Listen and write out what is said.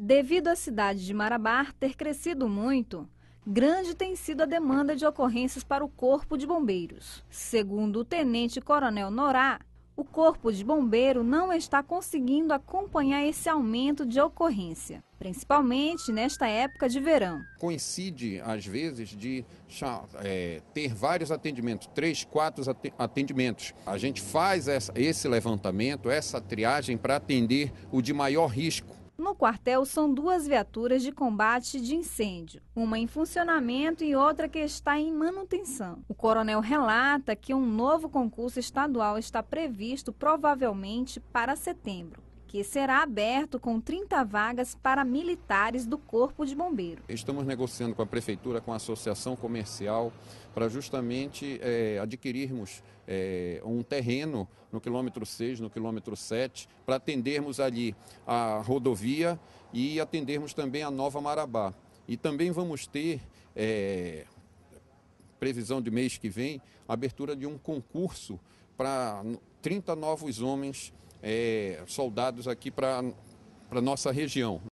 Devido à cidade de Marabá ter crescido muito, grande tem sido a demanda de ocorrências para o Corpo de Bombeiros. Segundo o Tenente Coronel Norá, o Corpo de Bombeiro não está conseguindo acompanhar esse aumento de ocorrência, principalmente nesta época de verão. Coincide, às vezes, de é, ter vários atendimentos, três, quatro atendimentos. A gente faz essa, esse levantamento, essa triagem para atender o de maior risco no quartel são duas viaturas de combate de incêndio, uma em funcionamento e outra que está em manutenção. O coronel relata que um novo concurso estadual está previsto provavelmente para setembro que será aberto com 30 vagas para militares do Corpo de Bombeiro. Estamos negociando com a Prefeitura, com a Associação Comercial, para justamente é, adquirirmos é, um terreno no quilômetro 6, no quilômetro 7, para atendermos ali a rodovia e atendermos também a Nova Marabá. E também vamos ter. É, previsão de mês que vem, abertura de um concurso para 30 novos homens é, soldados aqui para a nossa região.